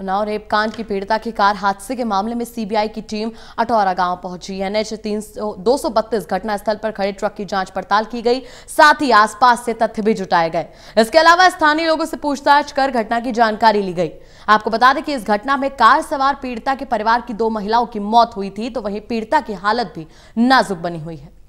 Unnao rape कांड की पीड़िता की कार हादसे के मामले में सीबीआई की टीम अटौरा गांव पहुंची एनएच तीन दो सौ बत्तीस घटनास्थल पर खड़े ट्रक की जांच पड़ताल की गई साथ ही आसपास से तथ्य भी जुटाए गए इसके अलावा स्थानीय लोगों से पूछताछ कर घटना की जानकारी ली गई आपको बता दें कि इस घटना में कार सवार पीड़िता के परिवार की दो महिलाओं की मौत हुई थी तो वही पीड़िता की हालत भी नाजुक बनी हुई है